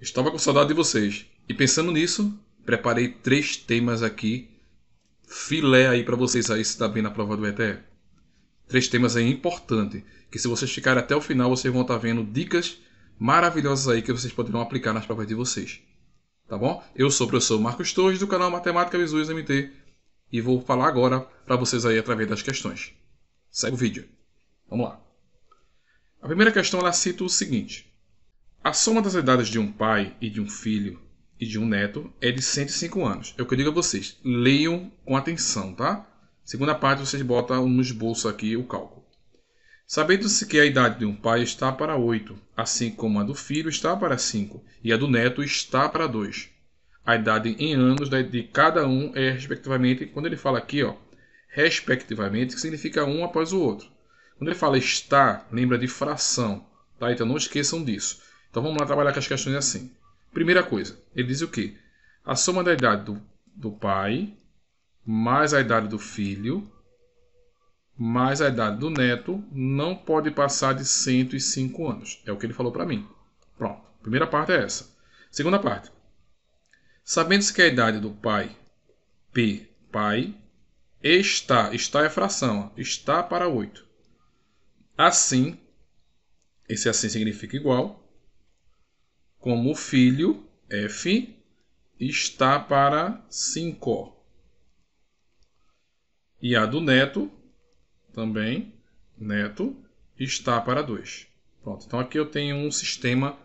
Estava com saudade de vocês. E pensando nisso, preparei três temas aqui. Filé aí para vocês aí se dá tá bem na prova do ETE. Três temas aí importantes, que se vocês ficarem até o final, vocês vão estar tá vendo dicas maravilhosas aí que vocês poderão aplicar nas provas de vocês. Tá bom? Eu sou o professor Marcos Torres do canal Matemática Visuais MT e vou falar agora para vocês aí através das questões. Segue o vídeo. Vamos lá. A primeira questão ela cita o seguinte: a soma das idades de um pai e de um filho e de um neto é de 105 anos. É o que eu digo a vocês. Leiam com atenção, tá? Segunda parte, vocês botam no esboço aqui o cálculo. Sabendo-se que a idade de um pai está para 8, assim como a do filho está para 5 e a do neto está para 2. A idade em anos de cada um é respectivamente, quando ele fala aqui, ó, respectivamente, que significa um após o outro. Quando ele fala está, lembra de fração, tá? Então não esqueçam disso. Então vamos lá trabalhar com as questões assim. Primeira coisa, ele diz o quê? A soma da idade do, do pai mais a idade do filho mais a idade do neto não pode passar de 105 anos. É o que ele falou para mim. Pronto. Primeira parte é essa. Segunda parte. Sabendo-se que a idade do pai, P, pai, está, está é fração, está para 8. Assim, esse assim significa igual, como o filho, F, está para 5. E a do neto, também, neto, está para 2. Pronto, então aqui eu tenho um sistema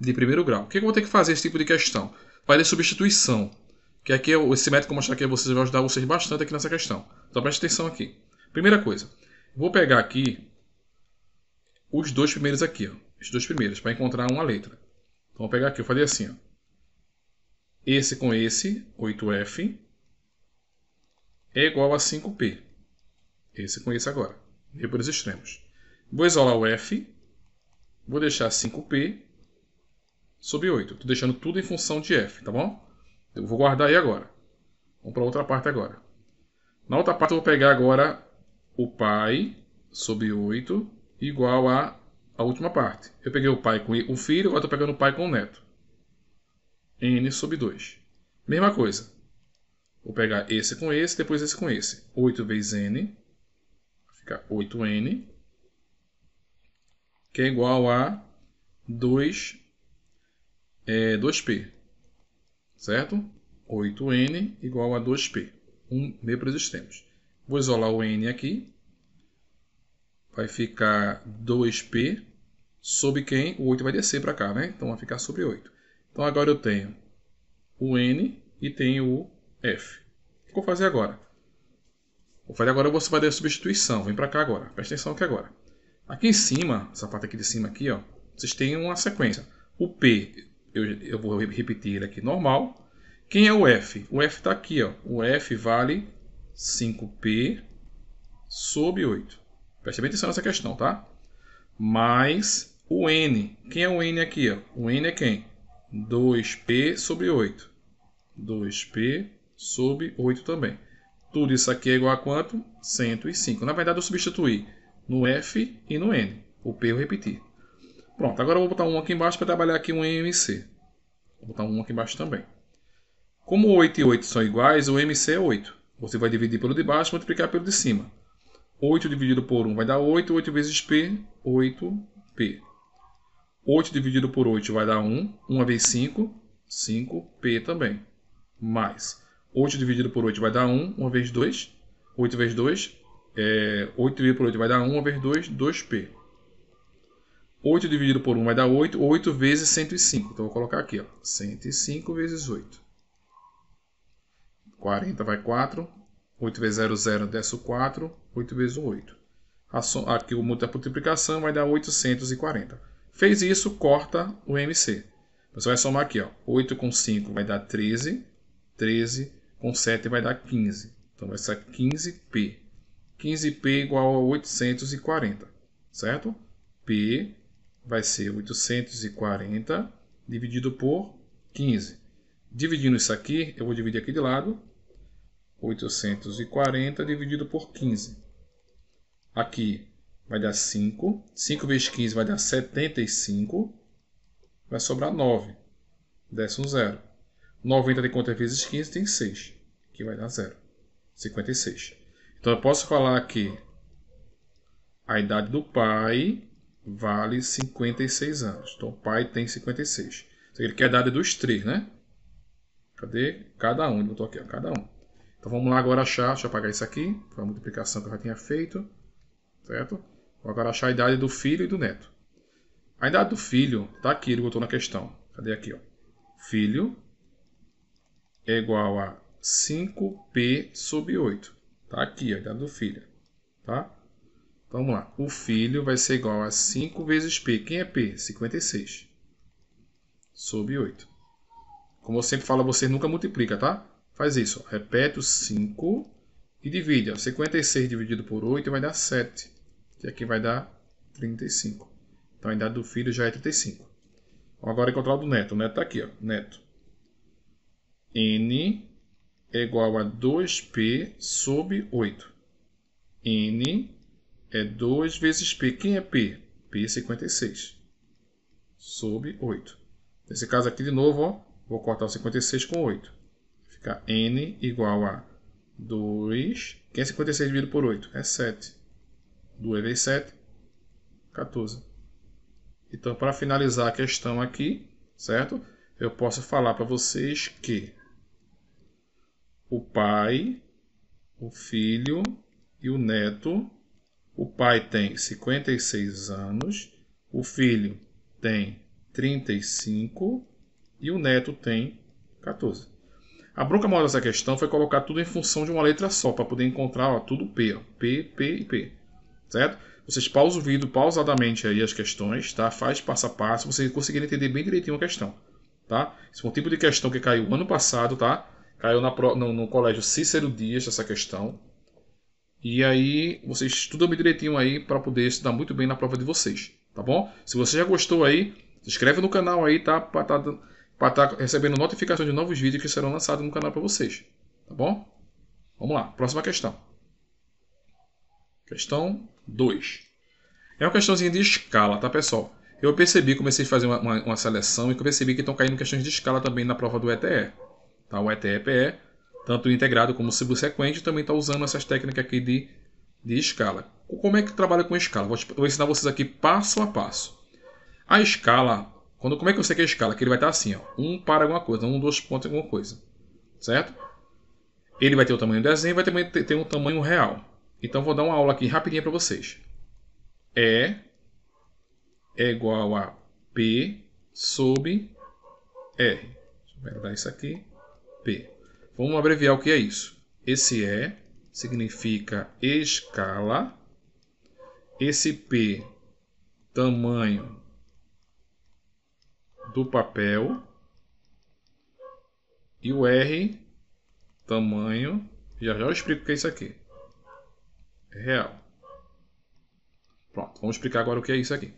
de primeiro grau. O é que eu vou ter que fazer esse tipo de questão? Vai ter substituição. Que aqui, esse método que eu mostrar aqui a vocês vai ajudar vocês bastante aqui nessa questão. Então preste atenção aqui. Primeira coisa, vou pegar aqui os dois primeiros aqui, ó, os dois primeiros, para encontrar uma letra. Então, vou pegar aqui, eu falei assim, ó. Esse com esse, 8F, é igual a 5P. Esse com esse agora. Veio os extremos. Vou isolar o F, vou deixar 5P sobre 8. Estou deixando tudo em função de F, tá bom? Eu vou guardar aí agora. Vamos para outra parte agora. Na outra parte eu vou pegar agora o π sobre 8 igual a a última parte. Eu peguei o pai com o filho, agora estou pegando o pai com o neto. N sobre 2. Mesma coisa. Vou pegar esse com esse, depois esse com esse. 8 vezes N. Fica 8N. Que é igual a 2, é, 2P. Certo? 8N igual a 2P. 1 um meio para os extremos. Vou isolar o N aqui vai ficar 2p sobre quem o 8 vai descer para cá, né? Então vai ficar sobre 8. Então agora eu tenho o n e tenho o f. O que eu vou fazer agora? Vou fazer agora, você vai fazer a substituição. Vem para cá agora. Presta atenção aqui agora. Aqui em cima, essa parte aqui de cima aqui, ó, vocês têm uma sequência. O P, eu, eu vou repetir ele aqui normal. Quem é o F? O F está aqui, ó. O F vale 5P sobre 8. Preste bem atenção nessa questão, tá? Mais o N. Quem é o N aqui? Ó? O N é quem? 2P sobre 8. 2P sobre 8 também. Tudo isso aqui é igual a quanto? 105. Na verdade, eu substituí no F e no N. O P eu repeti. Pronto, agora eu vou botar um aqui embaixo para trabalhar aqui um MC. Vou botar um aqui embaixo também. Como 8 e 8 são iguais, o MC é 8. Você vai dividir pelo de baixo e multiplicar pelo de cima. 8 dividido por 1 vai dar 8, 8 vezes P, 8P. 8 dividido por 8 vai dar 1, 1 vezes 5, 5P também. Mais 8 dividido por 8 vai dar 1, 1 vezes 2, 8 vezes 2, é, 8 dividido por 8 vai dar 1 vezes 2, 2P. 8 dividido por 1 vai dar 8, 8 vezes 105. Então, vou colocar aqui, ó, 105 vezes 8. 40 vai 4, 8 vezes 0, 0, desce 4. 8 vezes 8. A som, aqui o múltiplo da multiplicação vai dar 840. Fez isso, corta o MC. Você vai somar aqui, ó. 8 com 5 vai dar 13. 13 com 7 vai dar 15. Então vai ser 15P. 15P igual a 840, certo? P vai ser 840 dividido por 15. Dividindo isso aqui, eu vou dividir aqui de lado, 840 dividido por 15. Aqui vai dar 5. 5 vezes 15 vai dar 75. Vai sobrar 9. Desce um zero. 90 de quantas vezes 15 tem 6, que vai dar 0. 56. Então eu posso falar que a idade do pai vale 56 anos. Então o pai tem 56. Então, ele quer a idade dos três, né? Cadê cada um? Ele botou aqui, ó, cada um. Então vamos lá agora achar, deixa eu apagar isso aqui, foi a multiplicação que eu já tinha feito, certo? Vou agora achar a idade do filho e do neto. A idade do filho está aqui, ele botou na questão. Cadê aqui? Ó? Filho é igual a 5p sobre 8. Está aqui a idade do filho. Tá? Então, vamos lá. O filho vai ser igual a 5 vezes p. Quem é p? 56 sobre 8. Como eu sempre falo, você nunca multiplica, tá? Faz isso, ó. repete o 5 e divide. Ó. 56 dividido por 8 vai dar 7, E aqui vai dar 35. Então a idade do filho já é 35. Agora encontrar o do neto. O neto está aqui, ó. neto. n é igual a 2p sobre 8. n é 2 vezes p. Quem é p? p é 56 sobre 8. Nesse caso aqui, de novo, ó, vou cortar o 56 com 8. Fica n igual a 2, Quem é 56 dividido por 8, é 7. 2 vezes 7, 14. Então, para finalizar a questão aqui, certo? Eu posso falar para vocês que o pai, o filho e o neto, o pai tem 56 anos, o filho tem 35 e o neto tem 14. A bronca maior dessa questão foi colocar tudo em função de uma letra só, para poder encontrar ó, tudo P, ó, P, P e P. Certo? Vocês pausam o vídeo pausadamente aí as questões, tá? Faz passo a passo, vocês conseguirem entender bem direitinho a questão, tá? Esse foi um tipo de questão que caiu ano passado, tá? Caiu na, no, no colégio Cícero Dias essa questão. E aí vocês estudam bem direitinho aí para poder estudar muito bem na prova de vocês, tá bom? Se você já gostou aí, se inscreve no canal aí, tá? Pra tá para estar tá recebendo notificação de novos vídeos que serão lançados no canal para vocês. Tá bom? Vamos lá, próxima questão. Questão 2. É uma questãozinha de escala, tá pessoal? Eu percebi, comecei a fazer uma, uma, uma seleção e percebi que estão caindo questões de escala também na prova do ETE. Tá? O ETE-PE, tanto integrado como subsequente, também está usando essas técnicas aqui de, de escala. Como é que trabalha com escala? Vou, vou ensinar vocês aqui passo a passo. A escala quando, como é que você quer a escala? Que ele vai estar assim, ó. um para alguma coisa, um, dois pontos alguma coisa. Certo? Ele vai ter o tamanho do desenho e vai também ter, ter um tamanho real. Então, vou dar uma aula aqui rapidinha para vocês. E é igual a P sobre R. Deixa eu dar isso aqui. P. Vamos abreviar o que é isso. Esse E significa escala. Esse P, tamanho do papel e o R tamanho. Já já eu explico o que é isso aqui. É real. Pronto, vamos explicar agora o que é isso aqui.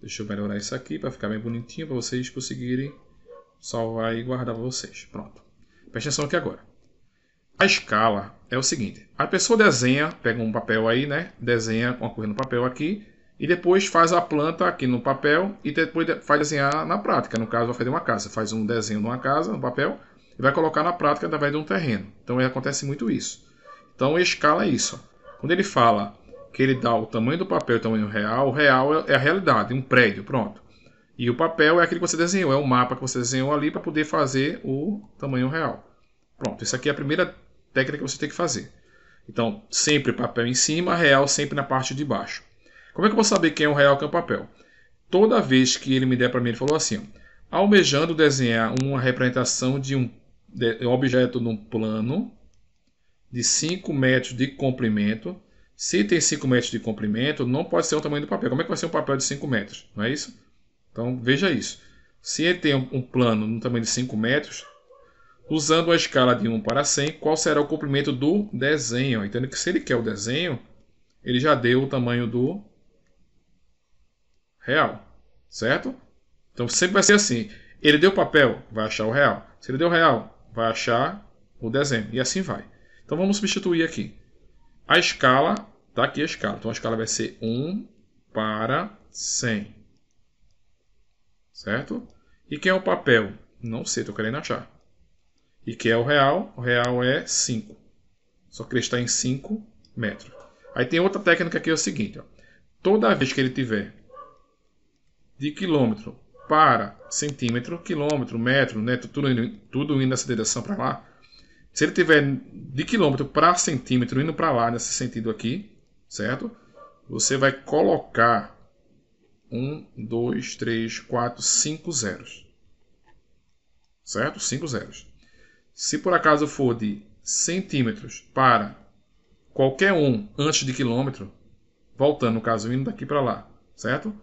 Deixa eu melhorar isso aqui para ficar bem bonitinho para vocês conseguirem salvar e guardar para vocês. Pronto. Presta atenção aqui agora. A escala é o seguinte: a pessoa desenha, pega um papel aí, né? Desenha uma coisa no papel aqui e depois faz a planta aqui no papel e depois faz desenhar na prática. No caso, vai fazer uma casa, faz um desenho de uma casa no papel e vai colocar na prática através de um terreno. Então acontece muito isso. Então escala é isso. Quando ele fala que ele dá o tamanho do papel e o tamanho real, o real é, é a realidade, um prédio, pronto. E o papel é aquele que você desenhou, é o mapa que você desenhou ali para poder fazer o tamanho real. Pronto, isso aqui é a primeira técnica que você tem que fazer. Então, sempre papel em cima, real sempre na parte de baixo. Como é que eu vou saber quem é o real e quem é o papel? Toda vez que ele me der para mim, ele falou assim: almejando desenhar uma representação de um, de um objeto num plano de 5 metros de comprimento. Se tem 5 metros de comprimento, não pode ser o tamanho do papel. Como é que vai ser um papel de 5 metros? Não é isso? Então veja isso. Se ele tem um plano no tamanho de 5 metros, usando a escala de 1 para 100, qual será o comprimento do desenho? Entendo que se ele quer o desenho, ele já deu o tamanho do real, certo? Então sempre vai ser assim. Ele deu papel, vai achar o real. Se ele deu real, vai achar o desenho. E assim vai. Então vamos substituir aqui. A escala, está aqui a escala. Então a escala vai ser 1 para 100. Certo? E quem é o papel? Não sei, estou querendo achar. E quem é o real? O real é 5. Só que ele está em 5 metros. Aí tem outra técnica que é o seguinte. Ó. Toda vez que ele tiver de quilômetro para centímetro, quilômetro, metro, né, tudo, indo, tudo indo nessa direção para lá, se ele tiver de quilômetro para centímetro indo para lá nesse sentido aqui, certo? Você vai colocar 1, 2, 3, 4, 5 zeros. Certo? 5 zeros. Se por acaso for de centímetros para qualquer um antes de quilômetro, voltando no caso indo daqui para lá, certo?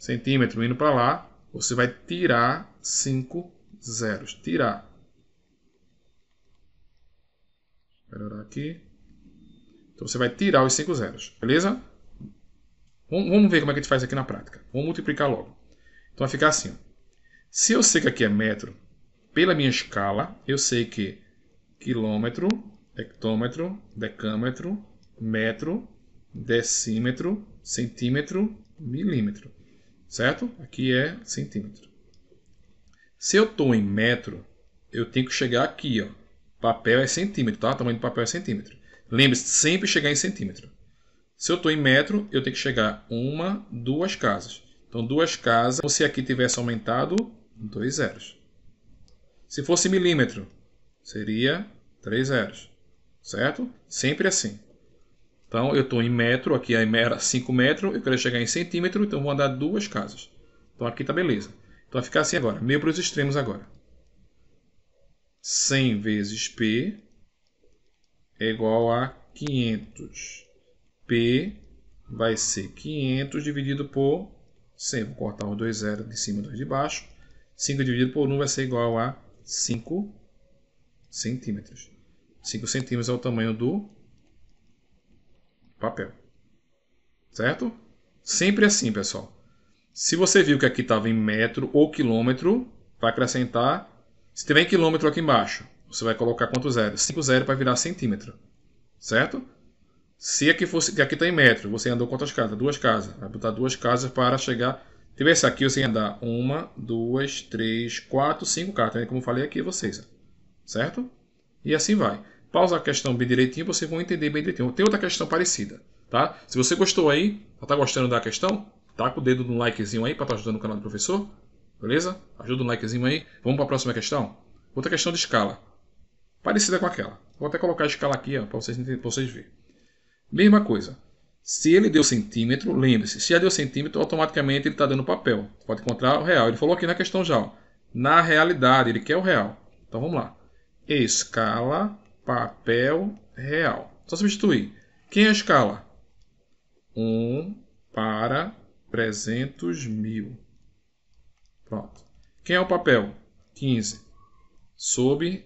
centímetro indo para lá, você vai tirar 5 zeros. Tirar. Melhorar aqui. Então você vai tirar os 5 zeros, beleza? Vamos ver como é que a gente faz aqui na prática. Vamos multiplicar logo. Então vai ficar assim. Se eu sei que aqui é metro, pela minha escala, eu sei que quilômetro, hectômetro, decâmetro, metro, decímetro, centímetro, milímetro certo? Aqui é centímetro. Se eu estou em metro, eu tenho que chegar aqui, ó. Papel é centímetro, tá? O tamanho do papel é centímetro. Lembre-se sempre chegar em centímetro. Se eu estou em metro, eu tenho que chegar uma, duas casas. Então, duas casas, ou se aqui tivesse aumentado, dois zeros. Se fosse milímetro, seria três zeros, certo? Sempre assim. Então, eu estou em metro, aqui é era 5 metros, eu quero chegar em centímetro, então vou andar duas casas. Então, aqui está beleza. Então, vai ficar assim agora, meio para os extremos agora. 100 vezes P é igual a 500. P vai ser 500 dividido por 100. Vou cortar os dois zeros de cima e dois de baixo. 5 dividido por 1 vai ser igual a 5 centímetros. 5 centímetros é o tamanho do papel. Certo? Sempre assim, pessoal. Se você viu que aqui estava em metro ou quilômetro, vai acrescentar. Se tiver em quilômetro aqui embaixo, você vai colocar quanto zero? 5 zero para virar centímetro. Certo? Se aqui fosse, aqui está em metro, você andou quantas casas? Duas casas. Vai botar duas casas para chegar. Tivesse aqui, você ia andar uma, duas, três, quatro, cinco casas. Então, é como falei aqui a vocês. Certo? E assim vai. Pausa a questão bem direitinho, vocês vão entender bem direitinho. Tem outra questão parecida, tá? Se você gostou aí, tá gostando da questão, taca o dedo no likezinho aí para estar tá ajudando o canal do professor, beleza? Ajuda um likezinho aí. Vamos para a próxima questão? Outra questão de escala, parecida com aquela. Vou até colocar a escala aqui para vocês, pra vocês verem. Mesma coisa. Se ele deu centímetro, lembre-se, se ele deu centímetro, automaticamente ele está dando papel. Pode encontrar o real. Ele falou aqui na questão já, ó. na realidade, ele quer o real. Então vamos lá. Escala papel real. Só substituir. Quem é a escala? 1 um para 300 mil. Pronto. Quem é o papel? 15. Sob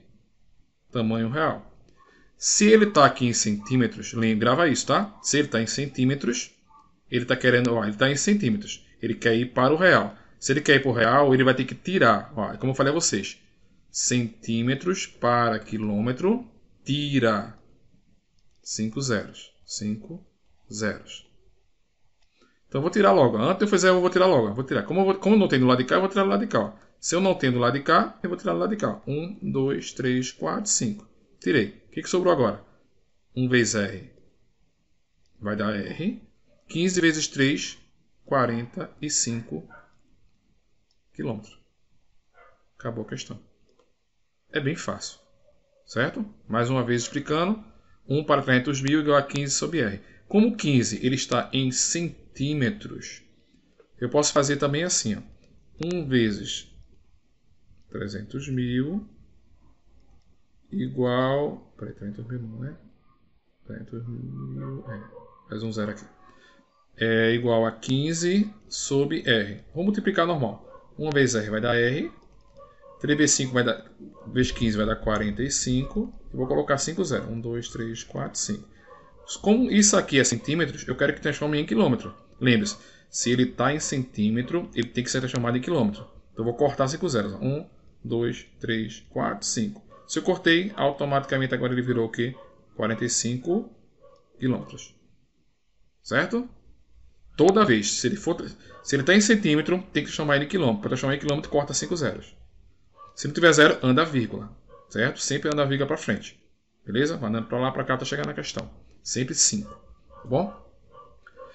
tamanho real. Se ele está aqui em centímetros, grava isso, tá? Se ele está em centímetros, ele está querendo, ó, ele está em centímetros. Ele quer ir para o real. Se ele quer ir para o real, ele vai ter que tirar, ó, como eu falei a vocês, centímetros para quilômetro Tira. Cinco zeros. Cinco zeros. Então eu vou tirar logo. Antes eu fizer, eu vou tirar logo. Vou tirar. Como, eu vou, como eu não tem do lado de cá, eu vou tirar do lado de cá. Ó. Se eu não tenho do lado de cá, eu vou tirar do lado de cá. 1, 2, 3, 4, 5. Tirei. O que, que sobrou agora? 1 vezes R vai dar R. 15 vezes 3, 45 quilômetros. Acabou a questão. É bem fácil certo? Mais uma vez explicando, 1 para 300 mil igual a 15 sobre R. Como 15 ele está em centímetros, eu posso fazer também assim, ó, 1 vezes 300 mil igual... Peraí, 300 mil não, né? 300 mil, é, faz um zero aqui. É igual a 15 sobre R. Vou multiplicar normal. 1 vezes R vai dar R, 3B5 vai dar, vezes 15 vai dar 45. Eu vou colocar 5 zeros. 1, 2, 3, 4, 5. Como isso aqui é centímetros, eu quero que transforme em quilômetro. Lembre-se, se ele está em centímetro, ele tem que ser transformado em quilômetro. Então eu vou cortar 5 zeros. 1, 2, 3, 4, 5. Se eu cortei, automaticamente agora ele virou o quê? 45 quilômetros. Certo? Toda vez, se ele se ele está em centímetro, tem que transformar ele em quilômetro. Para transformar em quilômetro, corta 5 zeros. Se não tiver zero, anda vírgula, certo? Sempre anda vírgula para frente, beleza? Vai andando para lá, para cá, até chegar na questão. Sempre 5, tá bom?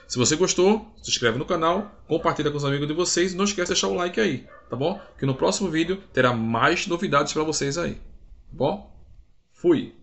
Se você gostou, se inscreve no canal, compartilha com os amigos de vocês e não esquece de deixar o like aí, tá bom? Que no próximo vídeo terá mais novidades para vocês aí, tá bom? Fui!